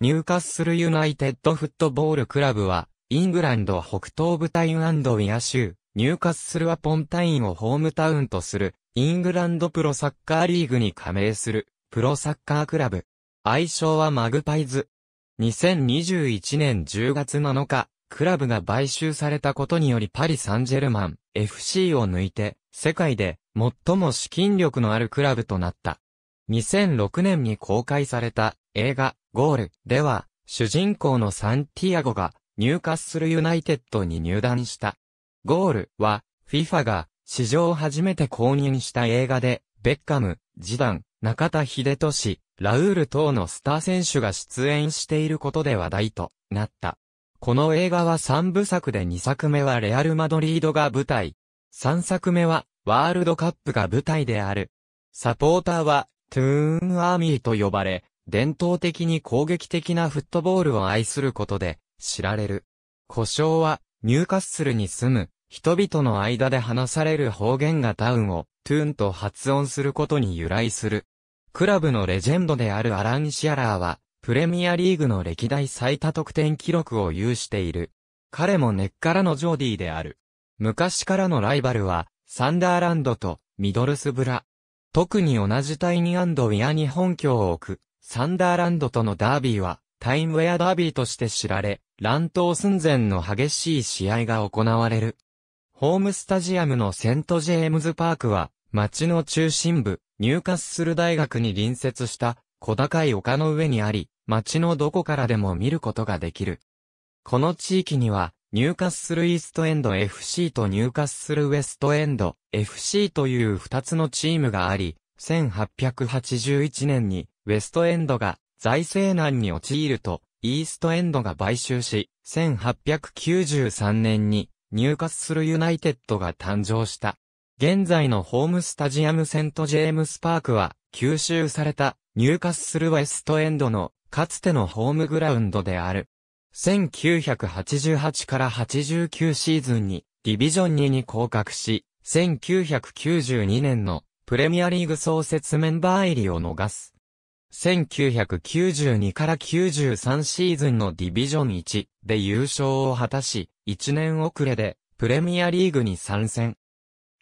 ニューカッスルユナイテッドフットボールクラブは、イングランド北東部タインウィア州、ニューカッスルアポンタインをホームタウンとする、イングランドプロサッカーリーグに加盟する、プロサッカークラブ。愛称はマグパイズ。2021年10月7日、クラブが買収されたことによりパリ・サンジェルマン、FC を抜いて、世界で最も資金力のあるクラブとなった。2006年に公開された映画、ゴールでは、主人公のサンティアゴが、入荷するユナイテッドに入団した。ゴールは、FIFA が、史上初めて公認した映画で、ベッカム、ジダン、中田秀俊、ラウール等のスター選手が出演していることで話題となった。この映画は3部作で2作目はレアル・マドリードが舞台。3作目はワールドカップが舞台である。サポーターはトゥーンアーミーと呼ばれ、伝統的に攻撃的なフットボールを愛することで知られる。故障は、ニューカッスルに住む人々の間で話される方言がタウンをトゥーンと発音することに由来する。クラブのレジェンドであるアラン・シアラーは、プレミアリーグの歴代最多得点記録を有している。彼も根っからのジョーディーである。昔からのライバルは、サンダーランドとミドルスブラ。特に同じタイニアンドウィアに本拠を置く、サンダーランドとのダービーは、タイムウェアダービーとして知られ、乱闘寸前の激しい試合が行われる。ホームスタジアムのセントジェームズパークは、町の中心部、入荷する大学に隣接した小高い丘の上にあり、町のどこからでも見ることができる。この地域には、ニューカッスルイーストエンド FC とニューカッスルウェストエンド FC という2つのチームがあり、1881年にウェストエンドが財政難に陥ると、イーストエンドが買収し、1893年に入荷するユナイテッドが誕生した。現在のホームスタジアムセントジェームスパークは、吸収された、入荷するウェストエンドの、かつてのホームグラウンドである。1988から89シーズンに、ディビジョン2に降格し、1992年の、プレミアリーグ創設メンバー入りを逃す。1992から93シーズンのディビジョン1で優勝を果たし、1年遅れでプレミアリーグに参戦。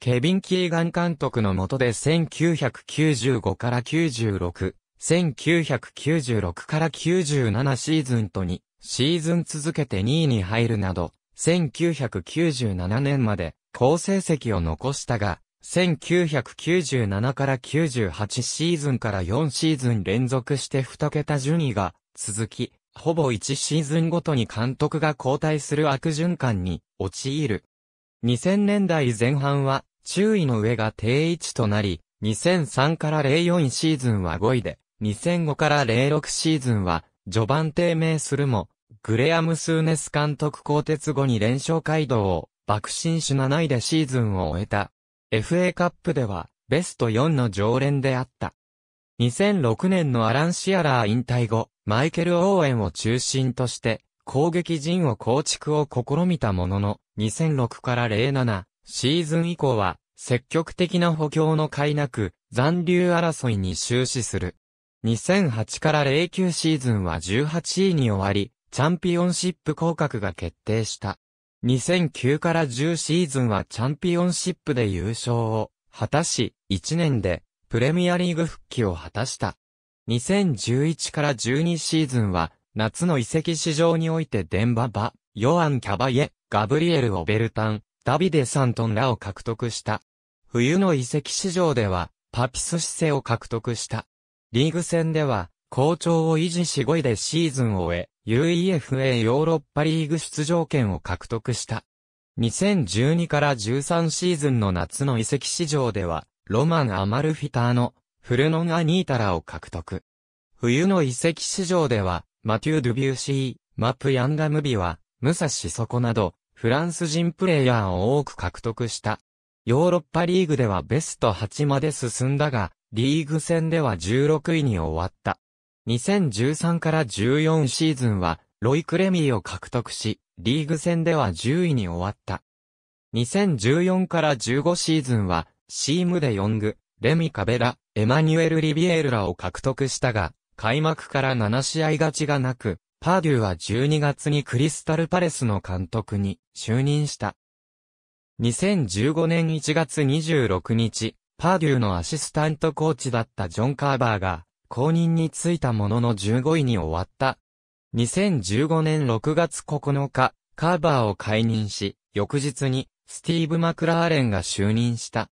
ケビン・キーガン監督の下で1995から96、1996から97シーズンと2シーズン続けて2位に入るなど、1997年まで好成績を残したが、1997から98シーズンから4シーズン連続して2桁順位が続き、ほぼ1シーズンごとに監督が交代する悪循環に陥る。2000年代前半は注意の上が定位置となり、2003から04シーズンは5位で、2005から06シーズンは序盤低迷するも、グレアム・スーネス監督更迭後に連勝街道を爆心し7位でシーズンを終えた。FA カップでは、ベスト4の常連であった。2006年のアラン・シアラー引退後、マイケル・オーエンを中心として、攻撃陣を構築を試みたものの、2006から07シーズン以降は、積極的な補強の斐なく、残留争いに終始する。2008から09シーズンは18位に終わり、チャンピオンシップ降格が決定した。2009から10シーズンはチャンピオンシップで優勝を果たし、1年でプレミアリーグ復帰を果たした。2011から12シーズンは、夏の移籍市場においてデンババ、ヨアン・キャバイエ、ガブリエル・オベルタン、ダビデ・サントンらを獲得した。冬の移籍市場では、パピス・姿勢を獲得した。リーグ戦では、好調を維持し5位でシーズンを終え、UEFA ヨーロッパリーグ出場権を獲得した。2012から13シーズンの夏の移籍市場では、ロマン・アマルフィターのフルノン・アニータラを獲得。冬の移籍市場では、マテュー・ドゥビューシー、マプ・ヤンガムビは、ムサシ・ソコなど、フランス人プレイヤーを多く獲得した。ヨーロッパリーグではベスト8まで進んだが、リーグ戦では16位に終わった。2013から14シーズンは、ロイ・クレミーを獲得し、リーグ戦では10位に終わった。2014から15シーズンは、シームでヨング、レミ・カベラ、エマニュエル・リビエルラを獲得したが、開幕から7試合勝ちがなく、パーデューは12月にクリスタルパレスの監督に就任した。2015年1月26日、パーデューのアシスタントコーチだったジョン・カーバーが、公認についたものの15位に終わった。2015年6月9日、カーバーを解任し、翌日にスティーブ・マクラーレンが就任した。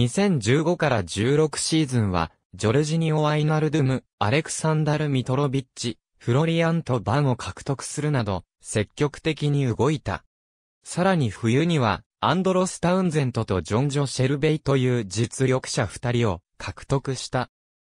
2015から16シーズンは、ジョルジニオ・アイナルドゥム、アレクサンダル・ミトロビッチ、フロリアンとバンを獲得するなど、積極的に動いた。さらに冬には、アンドロス・タウンゼントとジョン・ジョ・シェルベイという実力者二人を獲得した。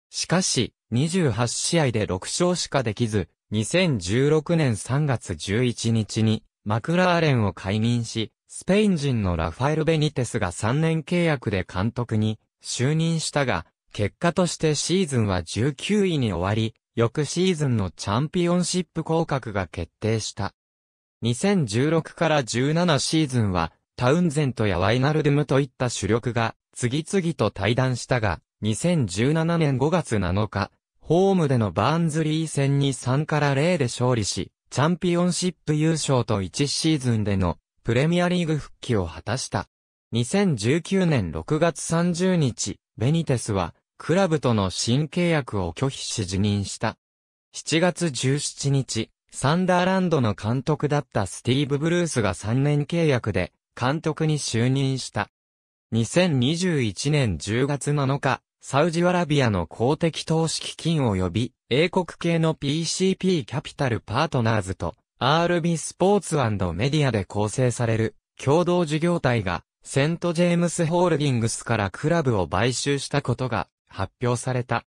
しかし、28試合で6勝しかできず、2016年3月11日に、マクラーレンを解任し、スペイン人のラファエル・ベニテスが3年契約で監督に就任したが、結果としてシーズンは19位に終わり、翌シーズンのチャンピオンシップ降格が決定した。2016から17シーズンはタウンゼントやワイナルデムといった主力が、次々と対談したが、2017年5月7日、ホームでのバーンズリー戦に3から0で勝利し、チャンピオンシップ優勝と1シーズンでのプレミアリーグ復帰を果たした。2019年6月30日、ベニテスはクラブとの新契約を拒否し辞任した。7月17日、サンダーランドの監督だったスティーブ・ブルースが3年契約で監督に就任した。2021年10月7日、サウジアラビアの公的投資基金及び、英国系の PCP キャピタルパートナーズと、RB スポーツメディアで構成される、共同事業体が、セント・ジェームス・ホールディングスからクラブを買収したことが発表された。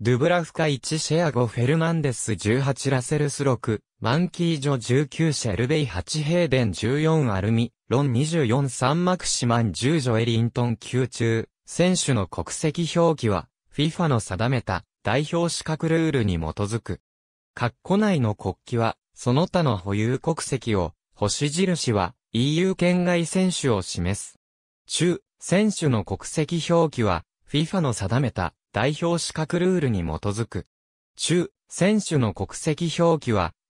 ドゥブラフカ1シェア5フェルナンデス18ラセルス6マンキージョ19シェルベイ8平電14アルミ、ロン24サンマクシマン10ジョエリントン9中、選手の国籍表記は、FIFA の定めた代表資格ルールに基づく。括弧内の国旗は、その他の保有国籍を、星印は EU 圏外選手を示す。中、選手の国籍表記は、FIFA の定めた代表資格ルールに基づく。中、選手の国籍表記は、